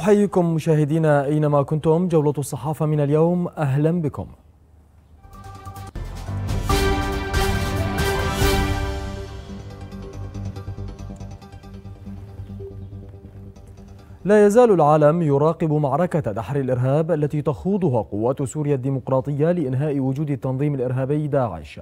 أحييكم مشاهدينا أينما كنتم جولة الصحافة من اليوم أهلا بكم لا يزال العالم يراقب معركة دحر الإرهاب التي تخوضها قوات سوريا الديمقراطية لإنهاء وجود التنظيم الإرهابي داعش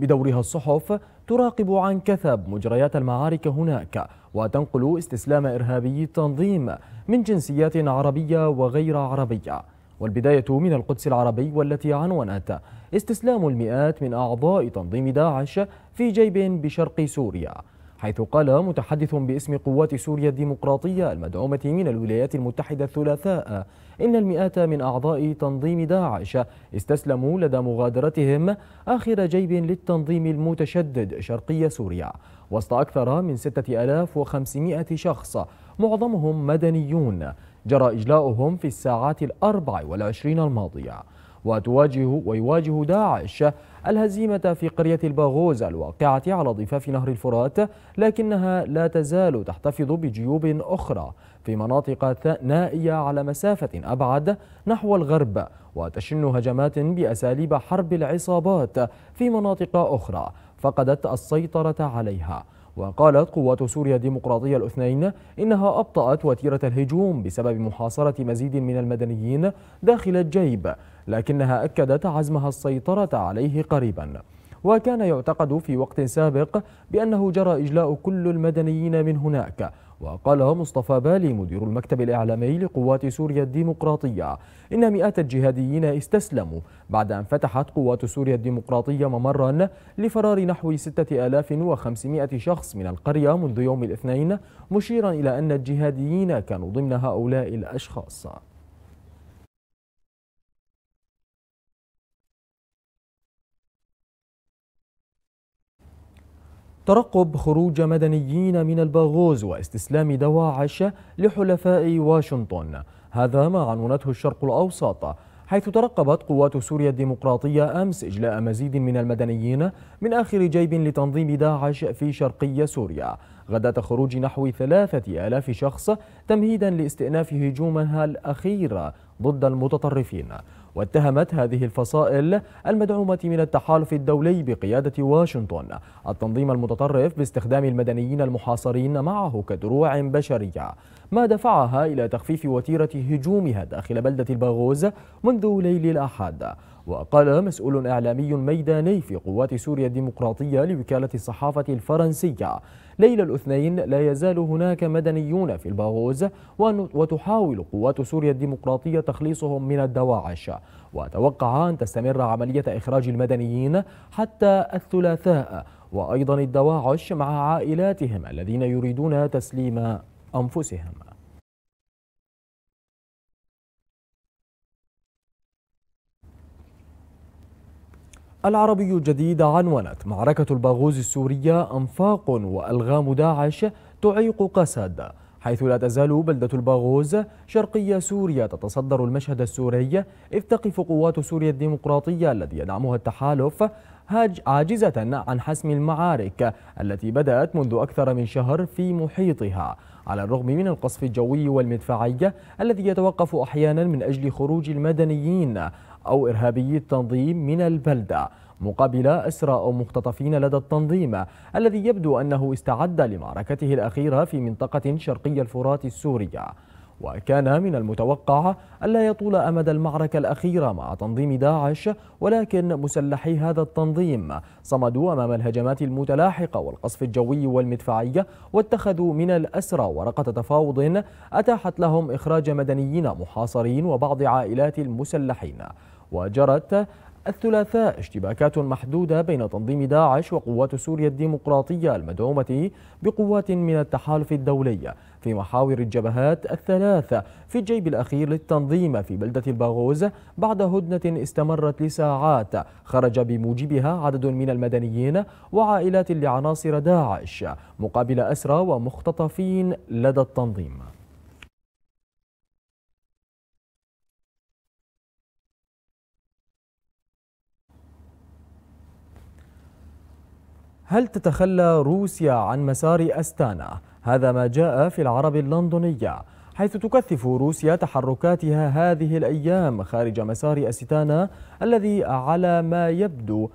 بدورها الصحف تراقب عن كثب مجريات المعارك هناك وتنقل استسلام إرهابي التنظيم من جنسيات عربية وغير عربية والبداية من القدس العربي والتي عنونت استسلام المئات من أعضاء تنظيم داعش في جيب بشرق سوريا حيث قال متحدث باسم قوات سوريا الديمقراطية المدعومة من الولايات المتحدة الثلاثاء إن المئات من أعضاء تنظيم داعش استسلموا لدى مغادرتهم آخر جيب للتنظيم المتشدد شرقي سوريا وسط أكثر من 6500 شخص معظمهم مدنيون جرى إجلاؤهم في الساعات الأربع والعشرين الماضية وتواجه ويواجه داعش الهزيمة في قرية الباغوز الواقعة على ضفاف نهر الفرات لكنها لا تزال تحتفظ بجيوب أخرى في مناطق نائية على مسافة أبعد نحو الغرب وتشن هجمات بأساليب حرب العصابات في مناطق أخرى فقدت السيطرة عليها وقالت قوات سوريا الديمقراطية الاثنين إنها أبطأت وتيرة الهجوم بسبب محاصرة مزيد من المدنيين داخل الجيب لكنها أكدت عزمها السيطرة عليه قريباً وكان يعتقد في وقت سابق بأنه جرى إجلاء كل المدنيين من هناك وقال مصطفى بالي مدير المكتب الإعلامي لقوات سوريا الديمقراطية إن مئات الجهاديين استسلموا بعد أن فتحت قوات سوريا الديمقراطية ممرا لفرار نحو 6500 شخص من القرية منذ يوم الاثنين مشيرا إلى أن الجهاديين كانوا ضمن هؤلاء الأشخاص ترقب خروج مدنيين من الباغوز واستسلام دواعش لحلفاء واشنطن هذا ما عنونته الشرق الأوسط حيث ترقبت قوات سوريا الديمقراطية أمس إجلاء مزيد من المدنيين من آخر جيب لتنظيم داعش في شرقي سوريا غداة خروج نحو ثلاثة آلاف شخص تمهيدا لاستئناف هجومها الأخير ضد المتطرفين واتهمت هذه الفصائل المدعومة من التحالف الدولي بقيادة واشنطن التنظيم المتطرف باستخدام المدنيين المحاصرين معه كدروع بشرية ما دفعها إلى تخفيف وتيرة هجومها داخل بلدة الباغوز منذ ليل الأحد وقال مسؤول إعلامي ميداني في قوات سوريا الديمقراطية لوكالة الصحافة الفرنسية ليلة الاثنين لا يزال هناك مدنيون في الباغوز وتحاول قوات سوريا الديمقراطية تخليصهم من الدواعش وتوقع أن تستمر عملية إخراج المدنيين حتى الثلاثاء وأيضا الدواعش مع عائلاتهم الذين يريدون تسليم أنفسهم العربي الجديد عنونت معركة الباغوز السورية أنفاق وألغام داعش تعيق قسد حيث لا تزال بلدة الباغوز شرقي سوريا تتصدر المشهد السوري إذ تقف قوات سوريا الديمقراطية التي يدعمها التحالف عاجزة عن حسم المعارك التي بدأت منذ أكثر من شهر في محيطها على الرغم من القصف الجوي والمدفعي الذي يتوقف أحيانا من أجل خروج المدنيين أو إرهابي التنظيم من البلدة مقابل أسرى أو مختطفين لدى التنظيم الذي يبدو أنه استعد لمعركته الأخيرة في منطقة شرقي الفرات السورية وكان من المتوقع ألا يطول أمد المعركة الأخيرة مع تنظيم داعش ولكن مسلحي هذا التنظيم صمدوا أمام الهجمات المتلاحقة والقصف الجوي والمدفعية واتخذوا من الأسرى ورقة تفاوض أتاحت لهم إخراج مدنيين محاصرين وبعض عائلات المسلحين وجرت الثلاثاء اشتباكات محدودة بين تنظيم داعش وقوات سوريا الديمقراطية المدعومة بقوات من التحالف الدولي في محاور الجبهات الثلاثة في الجيب الأخير للتنظيم في بلدة الباغوز بعد هدنة استمرت لساعات خرج بموجبها عدد من المدنيين وعائلات لعناصر داعش مقابل أسرى ومختطفين لدى التنظيم هل تتخلى روسيا عن مسار أستانا؟ هذا ما جاء في العرب اللندنية حيث تكثف روسيا تحركاتها هذه الأيام خارج مسار أستانا الذي على ما يبدو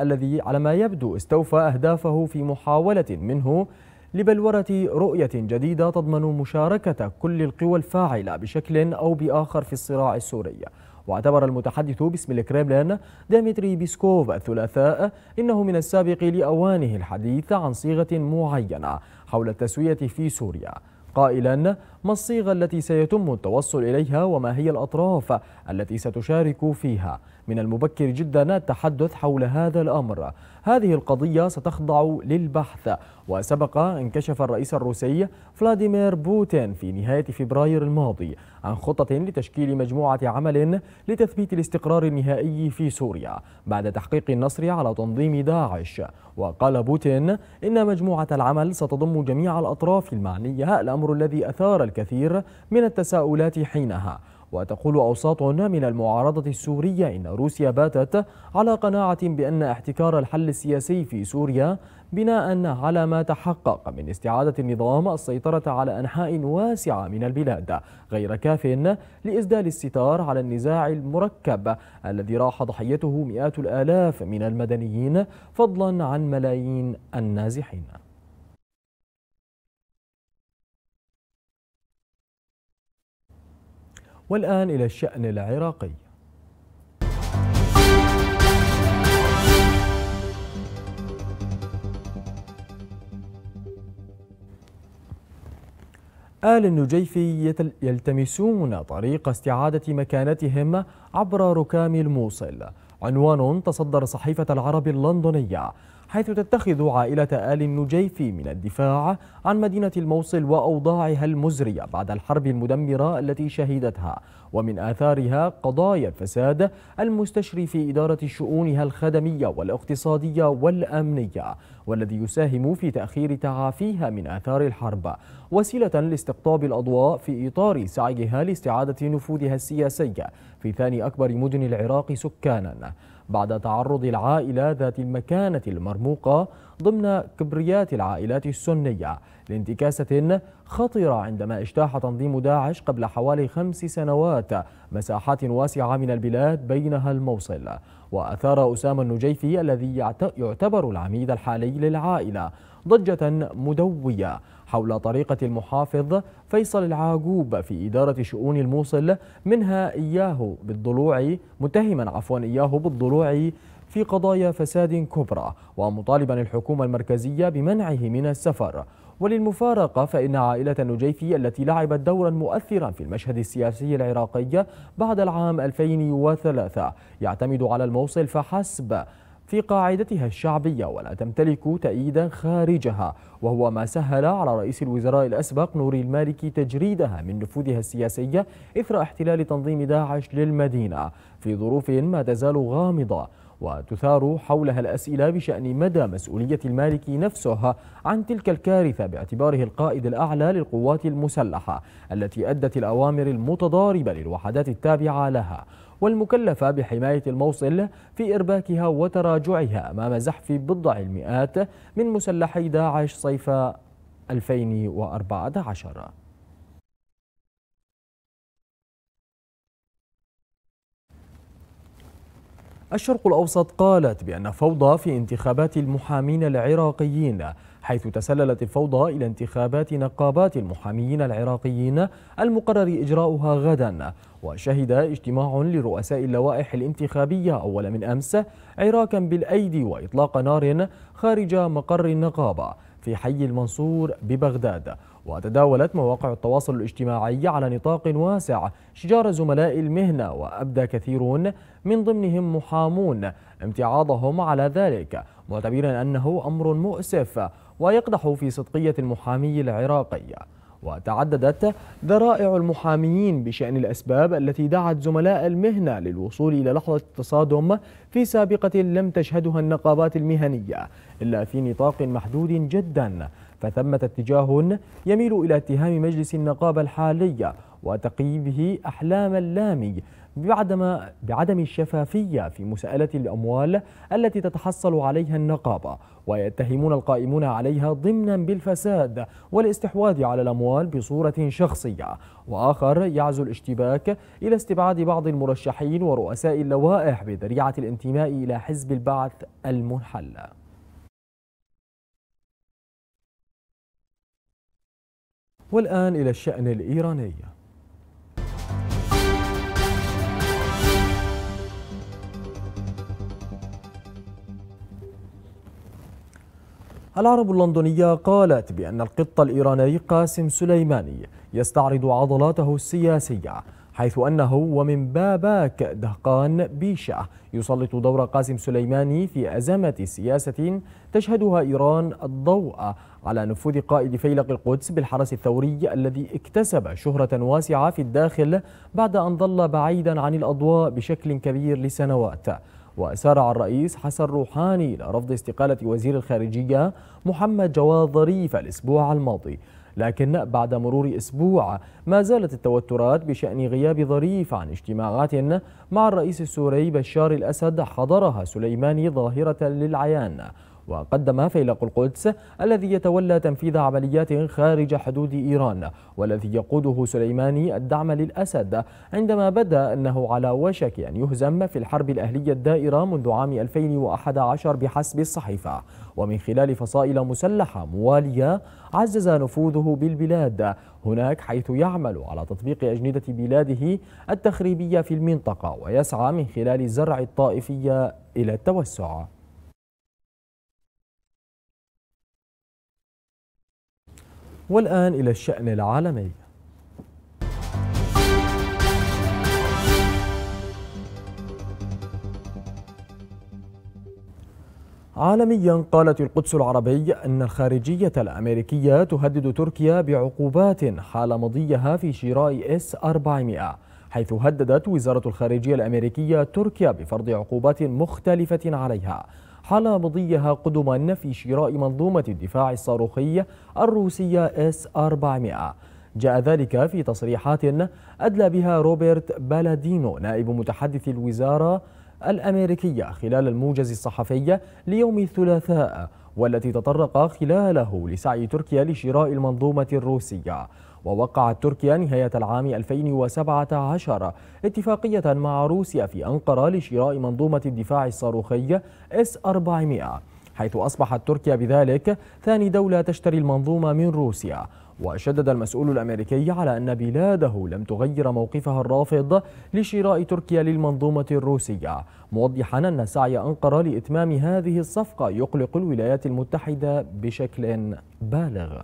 الذي على ما يبدو استوفى أهدافه في محاولة منه لبلورة رؤية جديدة تضمن مشاركة كل القوى الفاعلة بشكل أو بآخر في الصراع السوري واعتبر المتحدث باسم الكريملين ديمتري بيسكوف الثلاثاء إنه من السابق لأوانه الحديث عن صيغة معينة حول التسوية في سوريا قائلا ما الصيغة التي سيتم التوصل إليها وما هي الأطراف التي ستشارك فيها من المبكر جدا التحدث حول هذا الأمر هذه القضية ستخضع للبحث وسبق انكشف الرئيس الروسي فلاديمير بوتين في نهاية فبراير الماضي عن خطة لتشكيل مجموعة عمل لتثبيت الاستقرار النهائي في سوريا بعد تحقيق النصر على تنظيم داعش وقال بوتين إن مجموعة العمل ستضم جميع الأطراف المعنية الأمر الذي أثار الكثير من التساؤلات حينها وتقول أوساط من المعارضة السورية إن روسيا باتت على قناعة بأن احتكار الحل السياسي في سوريا بناء على ما تحقق من استعادة النظام السيطرة على أنحاء واسعة من البلاد غير كاف لإسدال الستار على النزاع المركب الذي راح ضحيته مئات الآلاف من المدنيين فضلا عن ملايين النازحين والآن إلى الشأن العراقي آل النجيفي يلتمسون طريق استعادة مكانتهم عبر ركام الموصل عنوان تصدر صحيفة العرب اللندنية حيث تتخذ عائلة آل النجيفي من الدفاع عن مدينة الموصل وأوضاعها المزرية بعد الحرب المدمرة التي شهدتها ومن آثارها قضايا الفساد المستشري في إدارة شؤونها الخدمية والاقتصادية والأمنية والذي يساهم في تأخير تعافيها من آثار الحرب وسيلة لاستقطاب الأضواء في إطار سعيها لاستعادة نفوذها السياسي في ثاني أكبر مدن العراق سكاناً بعد تعرض العائلة ذات المكانة المرموقة ضمن كبريات العائلات السنية لانتكاسة خطرة عندما اجتاح تنظيم داعش قبل حوالي خمس سنوات مساحات واسعة من البلاد بينها الموصل وأثار أسامة النجيفي الذي يعتبر العميد الحالي للعائلة ضجة مدوية حول طريقة المحافظ فيصل العاجوب في إدارة شؤون الموصل منها إياه بالضلوع متهما عفوا إياه بالضلوع في قضايا فساد كبرى ومطالبا الحكومة المركزية بمنعه من السفر وللمفارقة فإن عائلة النجيفي التي لعبت دورا مؤثرا في المشهد السياسي العراقي بعد العام 2003 يعتمد على الموصل فحسب في قاعدتها الشعبية ولا تمتلك تأييدا خارجها وهو ما سهل على رئيس الوزراء الأسبق نوري المالكي تجريدها من نفوذها السياسية إثر احتلال تنظيم داعش للمدينة في ظروف ما تزال غامضة وتثار حولها الأسئلة بشأن مدى مسؤولية المالكي نفسه عن تلك الكارثة باعتباره القائد الأعلى للقوات المسلحة التي أدت الأوامر المتضاربة للوحدات التابعة لها والمكلفة بحماية الموصل في إرباكها وتراجعها أمام زحف بضع المئات من مسلحي داعش صيف 2014 الشرق الأوسط قالت بأن فوضى في انتخابات المحامين العراقيين حيث تسللت الفوضى إلى انتخابات نقابات المحامين العراقيين المقرر إجراؤها غدا وشهد اجتماع لرؤساء اللوائح الانتخابية أول من أمس عراكا بالأيدي وإطلاق نار خارج مقر النقابة في حي المنصور ببغداد وتداولت مواقع التواصل الاجتماعي على نطاق واسع شجار زملاء المهنة وأبدى كثيرون من ضمنهم محامون امتعاضهم على ذلك معتبرا أنه أمر مؤسف ويقدح في صدقية المحامي العراقي وتعددت ذرائع المحاميين بشأن الأسباب التي دعت زملاء المهنة للوصول إلى لحظة التصادم في سابقة لم تشهدها النقابات المهنية إلا في نطاق محدود جدا فثمة اتجاه يميل إلى اتهام مجلس النقابة الحالية وتقييده أحلام اللامي بعدم بعدم الشفافية في مساءلة الأموال التي تتحصل عليها النقابة ويتهمون القائمون عليها ضمنا بالفساد والاستحواذ على الأموال بصورة شخصية وآخر يعزو الاشتباك إلى استبعاد بعض المرشحين ورؤساء اللوائح بذريعة الانتماء إلى حزب البعث المنحل والآن إلى الشأن الإيراني العرب اللندنية قالت بأن القط الإيراني قاسم سليماني يستعرض عضلاته السياسية حيث أنه ومن باباك دهقان بيشة يسلط دور قاسم سليماني في أزمة سياسة تشهدها إيران الضوء على نفوذ قائد فيلق القدس بالحرس الثوري الذي اكتسب شهرة واسعة في الداخل بعد أن ظل بعيدا عن الأضواء بشكل كبير لسنوات وسارع الرئيس حسن روحاني إلى رفض استقالة وزير الخارجية محمد جواد ظريف الأسبوع الماضي لكن بعد مرور أسبوع ما زالت التوترات بشأن غياب ظريف عن اجتماعات مع الرئيس السوري بشار الأسد حضرها سليماني ظاهرة للعيان وقدم فيلق القدس الذي يتولى تنفيذ عمليات خارج حدود إيران والذي يقوده سليماني الدعم للأسد عندما بدا أنه على وشك أن يهزم في الحرب الأهلية الدائرة منذ عام 2011 بحسب الصحيفة ومن خلال فصائل مسلحة موالية عزز نفوذه بالبلاد هناك حيث يعمل على تطبيق أجندة بلاده التخريبية في المنطقة ويسعى من خلال زرع الطائفية إلى التوسع والآن إلى الشأن العالمي عالميا قالت القدس العربي أن الخارجية الأمريكية تهدد تركيا بعقوبات حال مضيها في شراء اس 400 حيث هددت وزارة الخارجية الأمريكية تركيا بفرض عقوبات مختلفة عليها حال مضيها قدما في شراء منظومة الدفاع الصاروخية الروسية اس 400 جاء ذلك في تصريحات أدلى بها روبرت بالادينو نائب متحدث الوزارة الأمريكية خلال الموجز الصحفي ليوم الثلاثاء والتي تطرق خلاله لسعي تركيا لشراء المنظومة الروسية ووقعت تركيا نهاية العام 2017 اتفاقية مع روسيا في أنقرة لشراء منظومة الدفاع الصاروخي S-400 حيث أصبحت تركيا بذلك ثاني دولة تشتري المنظومة من روسيا وشدد المسؤول الأمريكي على أن بلاده لم تغير موقفها الرافض لشراء تركيا للمنظومة الروسية موضحا أن سعي أنقرة لإتمام هذه الصفقة يقلق الولايات المتحدة بشكل بالغ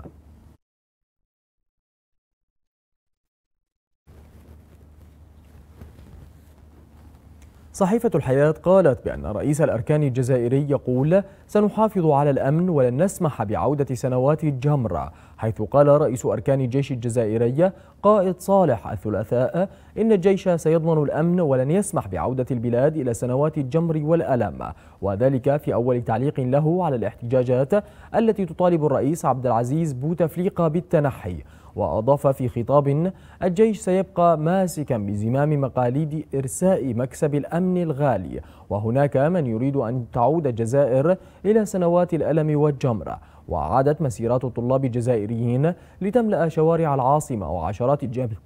صحيفة الحياة قالت بأن رئيس الأركان الجزائري يقول سنحافظ على الأمن ولن نسمح بعودة سنوات الجمر حيث قال رئيس أركان الجيش الجزائري قائد صالح الثلاثاء إن الجيش سيضمن الأمن ولن يسمح بعودة البلاد إلى سنوات الجمر والألم وذلك في أول تعليق له على الاحتجاجات التي تطالب الرئيس عبد العزيز بوتفليقة بالتنحي وأضاف في خطاب الجيش سيبقى ماسكا بزمام مقاليد إرساء مكسب الأمن الغالي وهناك من يريد أن تعود الجزائر إلى سنوات الألم والجمرة وعادت مسيرات الطلاب الجزائريين لتملأ شوارع العاصمة وعشرات الجبل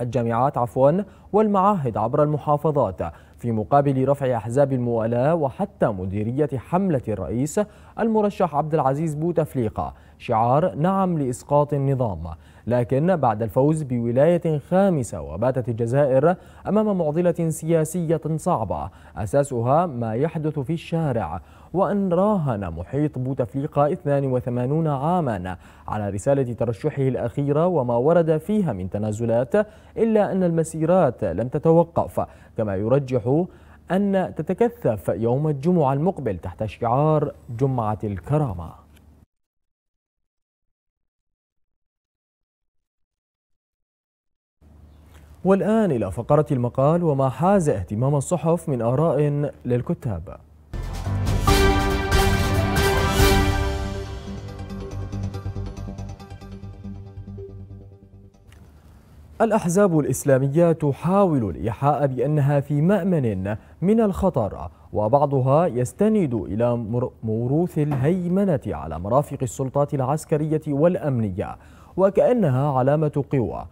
الجامعات عفوا والمعاهد عبر المحافظات في مقابل رفع أحزاب الموالاة وحتى مديرية حملة الرئيس المرشح عبد العزيز بوتفليقة شعار نعم لإسقاط النظام لكن بعد الفوز بولاية خامسة وباتت الجزائر أمام معضلة سياسية صعبة أساسها ما يحدث في الشارع وأن راهن محيط بوتفليقة 82 عاما على رسالة ترشحه الأخيرة وما ورد فيها من تنازلات إلا أن المسيرات لم تتوقف كما يرجح أن تتكثف يوم الجمعة المقبل تحت شعار جمعة الكرامة والآن إلى فقرة المقال وما حاز اهتمام الصحف من آراء للكتاب الأحزاب الإسلامية تحاول الإيحاء بأنها في مأمن من الخطر وبعضها يستند إلى موروث الهيمنة على مرافق السلطات العسكرية والأمنية وكأنها علامة قوة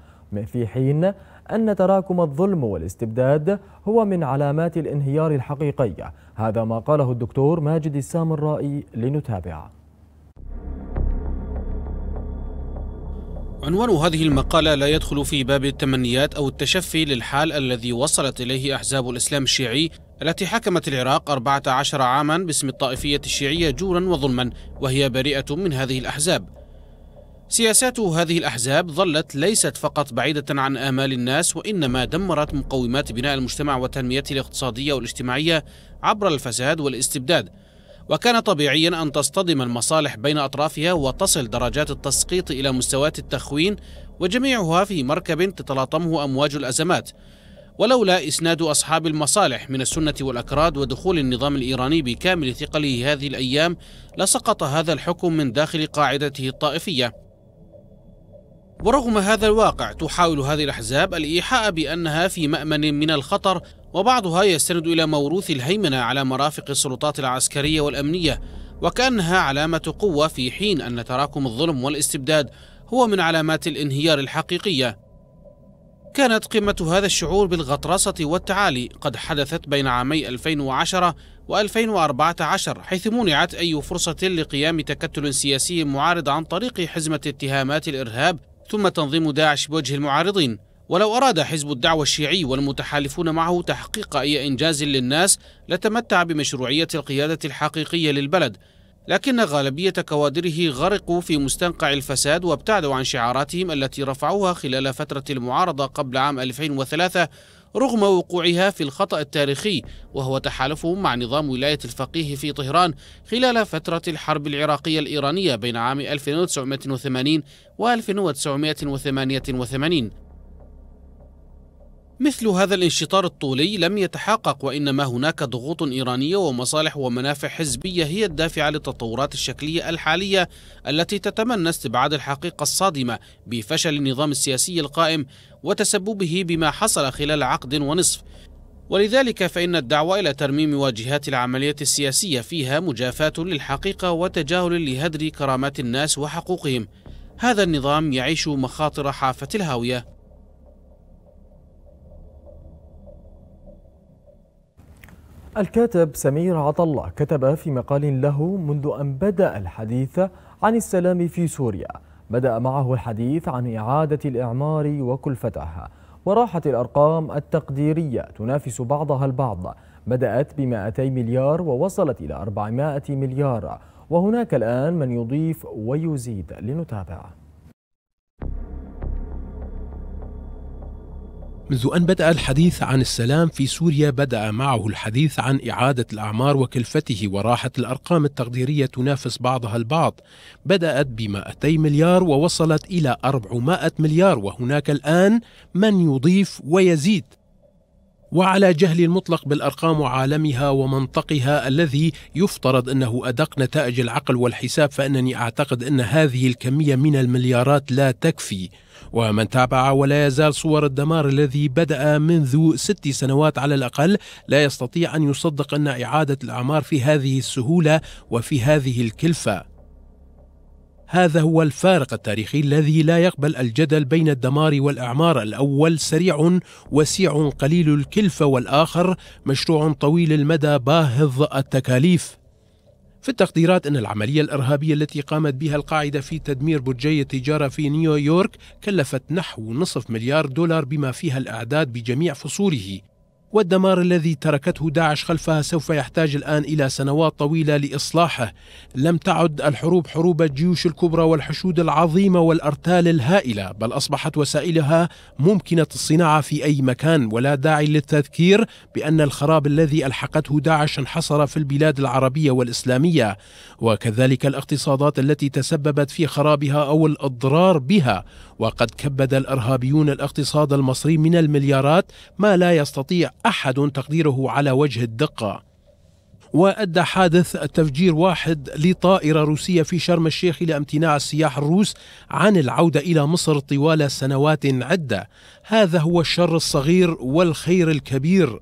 في حين أن تراكم الظلم والاستبداد هو من علامات الانهيار الحقيقي هذا ما قاله الدكتور ماجد السامرائي لنتابع عنوان هذه المقالة لا يدخل في باب التمنيات أو التشفي للحال الذي وصلت إليه أحزاب الإسلام الشيعي التي حكمت العراق 14 عاما باسم الطائفية الشيعية جورا وظلما وهي بريئة من هذه الأحزاب سياسات هذه الأحزاب ظلت ليست فقط بعيدة عن آمال الناس وإنما دمرت مقومات بناء المجتمع وتنميته الاقتصادية والاجتماعية عبر الفساد والاستبداد وكان طبيعيا أن تصطدم المصالح بين أطرافها وتصل درجات التسقيط إلى مستويات التخوين وجميعها في مركب تتلاطمه أمواج الأزمات ولولا إسناد أصحاب المصالح من السنة والأكراد ودخول النظام الإيراني بكامل ثقله هذه الأيام لسقط هذا الحكم من داخل قاعدته الطائفية ورغم هذا الواقع تحاول هذه الأحزاب الإيحاء بأنها في مأمن من الخطر وبعضها يستند إلى موروث الهيمنة على مرافق السلطات العسكرية والأمنية وكأنها علامة قوة في حين أن تراكم الظلم والاستبداد هو من علامات الانهيار الحقيقية كانت قمة هذا الشعور بالغطرسة والتعالي قد حدثت بين عامي 2010 و 2014 حيث منعت أي فرصة لقيام تكتل سياسي معارض عن طريق حزمة اتهامات الإرهاب ثم تنظيم داعش بوجه المعارضين ولو أراد حزب الدعوة الشيعي والمتحالفون معه تحقيق أي إنجاز للناس لتمتع بمشروعية القيادة الحقيقية للبلد لكن غالبية كوادره غرقوا في مستنقع الفساد وابتعدوا عن شعاراتهم التي رفعوها خلال فترة المعارضة قبل عام 2003 رغم وقوعها في الخطأ التاريخي وهو تحالفهم مع نظام ولاية الفقيه في طهران خلال فترة الحرب العراقية الإيرانية بين عام 1980 و 1988 مثل هذا الانشطار الطولي لم يتحقق وإنما هناك ضغوط إيرانية ومصالح ومنافع حزبية هي الدافعة للتطورات الشكلية الحالية التي تتمنى استبعاد الحقيقة الصادمة بفشل النظام السياسي القائم وتسببه بما حصل خلال عقد ونصف ولذلك فإن الدعوة إلى ترميم واجهات العملية السياسية فيها مجافاة للحقيقة وتجاهل لهدر كرامات الناس وحقوقهم هذا النظام يعيش مخاطر حافة الهاوية الكاتب سمير عطلة كتب في مقال له منذ أن بدأ الحديث عن السلام في سوريا بدأ معه الحديث عن إعادة الإعمار وكلفته وراحت الأرقام التقديرية تنافس بعضها البعض بدأت ب 200 مليار ووصلت إلى 400 مليار وهناك الآن من يضيف ويزيد لنتابع منذ أن بدأ الحديث عن السلام في سوريا بدأ معه الحديث عن إعادة الأعمار وكلفته وراحت الأرقام التقديرية تنافس بعضها البعض بدأت ب 200 مليار ووصلت إلى 400 مليار وهناك الآن من يضيف ويزيد وعلى جهل المطلق بالارقام وعالمها ومنطقها الذي يفترض انه ادق نتائج العقل والحساب فانني اعتقد ان هذه الكميه من المليارات لا تكفي ومن تابع ولا يزال صور الدمار الذي بدأ منذ ست سنوات على الأقل لا يستطيع أن يصدق أن إعادة الأعمار في هذه السهولة وفي هذه الكلفة هذا هو الفارق التاريخي الذي لا يقبل الجدل بين الدمار والاعمار، الاول سريع وسيع قليل الكلفه والاخر مشروع طويل المدى باهظ التكاليف. في التقديرات أن العملية الإرهابية التي قامت بها القاعدة في تدمير برجي التجارة في نيويورك كلفت نحو نصف مليار دولار بما فيها الأعداد بجميع فصوله والدمار الذي تركته داعش خلفها سوف يحتاج الآن إلى سنوات طويلة لإصلاحه لم تعد الحروب حروب الجيوش الكبرى والحشود العظيمة والأرتال الهائلة بل أصبحت وسائلها ممكنة الصناعة في أي مكان ولا داعي للتذكير بأن الخراب الذي ألحقته داعش انحصر في البلاد العربية والإسلامية وكذلك الاقتصادات التي تسببت في خرابها أو الإضرار بها وقد كبد الإرهابيون الاقتصاد المصري من المليارات ما لا يستطيع احد تقديره على وجه الدقه وأدى حادث تفجير واحد لطائرة روسية في شرم الشيخ إلى امتناع السياح الروس عن العودة إلى مصر طوال سنوات عدة هذا هو الشر الصغير والخير الكبير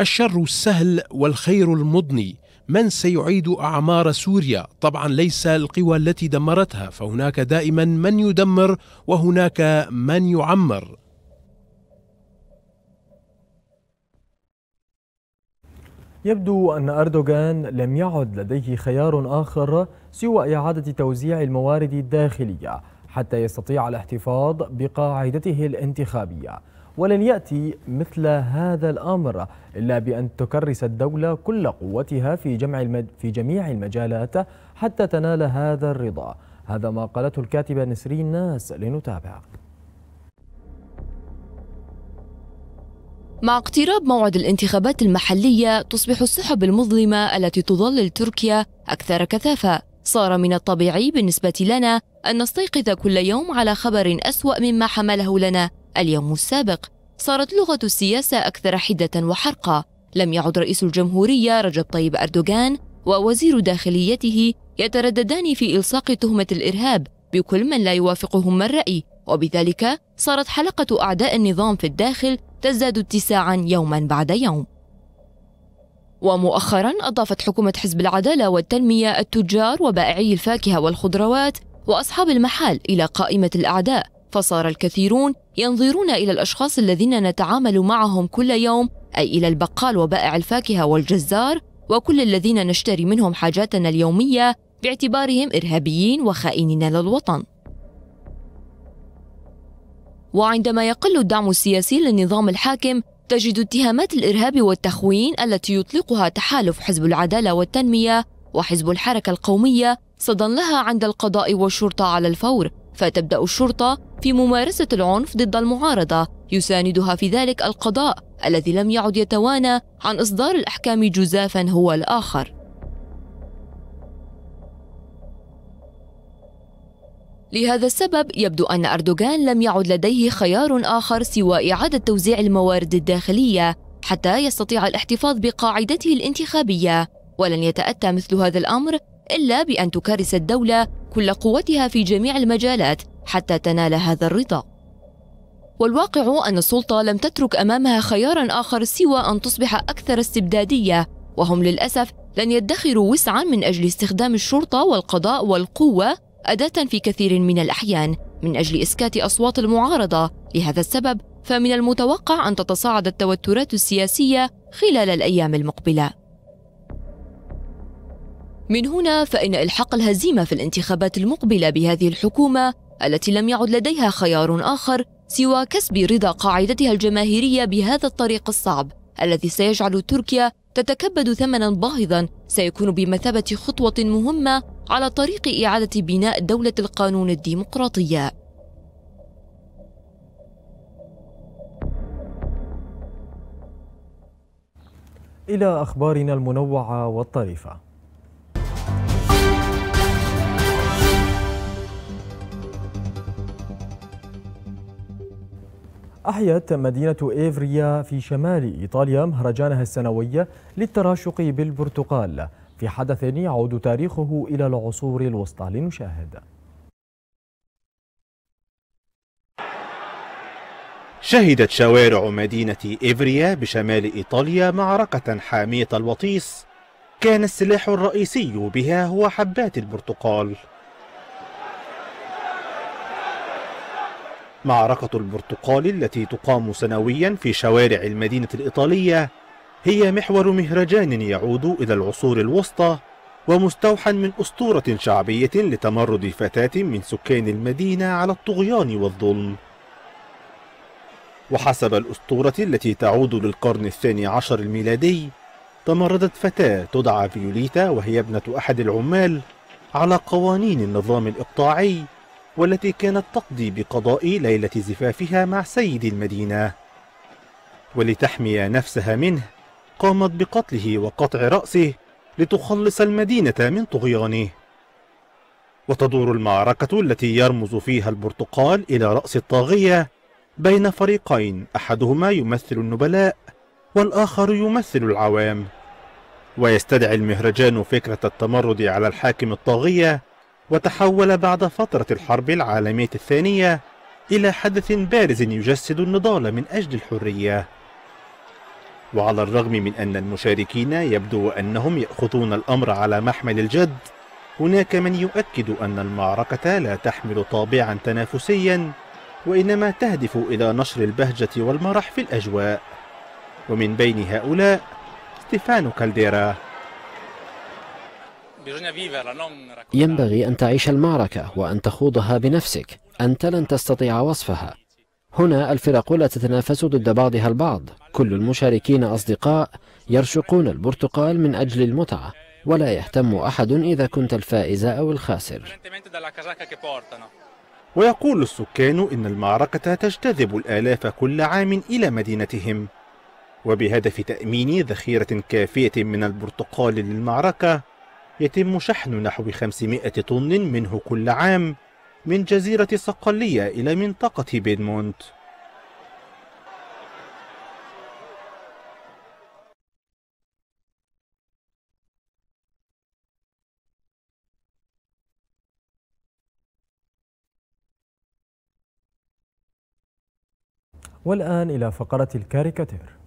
الشر السهل والخير المضني من سيعيد أعمار سوريا؟ طبعا ليس القوى التي دمرتها فهناك دائما من يدمر وهناك من يعمر يبدو أن أردوغان لم يعد لديه خيار آخر سوى إعادة توزيع الموارد الداخلية حتى يستطيع الاحتفاظ بقاعدته الانتخابية ولن يأتي مثل هذا الأمر إلا بأن تكرس الدولة كل قوتها في, جمع المد... في جميع المجالات حتى تنال هذا الرضا هذا ما قالته الكاتبة نسرين ناس لنتابع مع اقتراب موعد الانتخابات المحلية تصبح السحب المظلمة التي تظلل تركيا أكثر كثافة صار من الطبيعي بالنسبة لنا أن نستيقظ كل يوم على خبر أسوأ مما حمله لنا اليوم السابق صارت لغة السياسة أكثر حدة وحرقة لم يعد رئيس الجمهورية رجب طيب أردوغان ووزير داخليته يترددان في إلصاق تهمة الإرهاب بكل من لا يوافقهم الرأي وبذلك صارت حلقة أعداء النظام في الداخل تزداد اتساعا يوما بعد يوم ومؤخرا أضافت حكومة حزب العدالة والتنمية التجار وبائعي الفاكهة والخضروات وأصحاب المحال إلى قائمة الأعداء فصار الكثيرون ينظرون إلى الأشخاص الذين نتعامل معهم كل يوم أي إلى البقال وبائع الفاكهة والجزار وكل الذين نشتري منهم حاجاتنا اليومية باعتبارهم إرهابيين وخائنين للوطن وعندما يقل الدعم السياسي للنظام الحاكم تجد اتهامات الإرهاب والتخوين التي يطلقها تحالف حزب العدالة والتنمية وحزب الحركة القومية صدى لها عند القضاء والشرطة على الفور فتبدأ الشرطة في ممارسة العنف ضد المعارضة يساندها في ذلك القضاء الذي لم يعد يتوانى عن إصدار الأحكام جزافا هو الآخر لهذا السبب يبدو أن أردوغان لم يعد لديه خيار آخر سوى إعادة توزيع الموارد الداخلية حتى يستطيع الاحتفاظ بقاعدته الانتخابية ولن يتأتى مثل هذا الأمر إلا بأن تكرس الدولة كل قوتها في جميع المجالات حتى تنال هذا الرضا والواقع أن السلطة لم تترك أمامها خيارا آخر سوى أن تصبح أكثر استبدادية وهم للأسف لن يدخروا وسعا من أجل استخدام الشرطة والقضاء والقوة أداة في كثير من الأحيان من أجل إسكات أصوات المعارضة لهذا السبب فمن المتوقع أن تتصاعد التوترات السياسية خلال الأيام المقبلة من هنا فإن إلحاق الهزيمة في الانتخابات المقبلة بهذه الحكومة التي لم يعد لديها خيار آخر سوى كسب رضا قاعدتها الجماهيرية بهذا الطريق الصعب الذي سيجعل تركيا تتكبد ثمنا باهظا سيكون بمثابة خطوة مهمة على طريق إعادة بناء دولة القانون الديمقراطية. إلى أخبارنا المنوعة والطريفة. أحيت مدينة إيفريا في شمال إيطاليا مهرجانها السنوي للتراشق بالبرتقال في حدث يعود تاريخه إلى العصور الوسطى لنشاهد شهدت شوارع مدينة إيفريا بشمال إيطاليا معركة حامية الوطيس كان السلاح الرئيسي بها هو حبات البرتقال معركة البرتقال التي تقام سنويا في شوارع المدينة الإيطالية هي محور مهرجان يعود إلى العصور الوسطى ومستوحى من أسطورة شعبية لتمرد فتاة من سكان المدينة على الطغيان والظلم وحسب الأسطورة التي تعود للقرن الثاني عشر الميلادي تمردت فتاة تدعى فيوليتا وهي ابنة أحد العمال على قوانين النظام الإقطاعي والتي كانت تقضي بقضاء ليلة زفافها مع سيد المدينة ولتحمي نفسها منه قامت بقتله وقطع رأسه لتخلص المدينة من طغيانه وتدور المعركة التي يرمز فيها البرتقال إلى رأس الطاغية بين فريقين أحدهما يمثل النبلاء والآخر يمثل العوام ويستدعي المهرجان فكرة التمرد على الحاكم الطاغية وتحول بعد فترة الحرب العالمية الثانية إلى حدث بارز يجسد النضال من أجل الحرية وعلى الرغم من أن المشاركين يبدو أنهم يأخذون الأمر على محمل الجد هناك من يؤكد أن المعركة لا تحمل طابعا تنافسيا وإنما تهدف إلى نشر البهجة والمرح في الأجواء ومن بين هؤلاء ستيفانو كالديرا ينبغي أن تعيش المعركة وأن تخوضها بنفسك أنت لن تستطيع وصفها هنا الفرق لا تتنافس ضد بعضها البعض كل المشاركين أصدقاء يرشقون البرتقال من أجل المتعة ولا يهتم أحد إذا كنت الفائز أو الخاسر ويقول السكان إن المعركة تجتذب الآلاف كل عام إلى مدينتهم وبهدف تأمين ذخيرة كافية من البرتقال للمعركة يتم شحن نحو 500 طن منه كل عام من جزيرة الصقلية إلى منطقة بيدمونت والآن إلى فقرة الكاريكاتير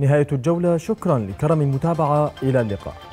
نهاية الجولة شكرا لكرم المتابعة إلى اللقاء